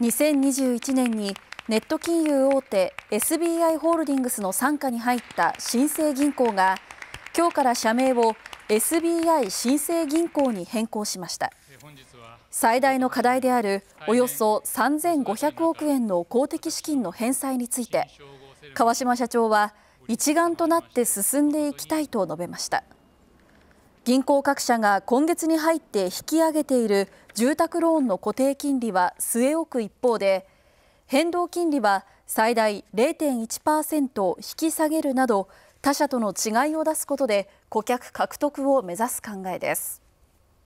2021年にネット金融大手 SBI ホールディングスの傘下に入った新生銀行が今日から社名を SBI 新生銀行に変更しました最大の課題であるおよそ3500億円の公的資金の返済について川島社長は一丸となって進んでいきたいと述べました。銀行各社が今月に入って引き上げている住宅ローンの固定金利は据え置く一方で変動金利は最大0.1%引き下げるなど他社との違いを出すことで顧客獲得を目指す考えです。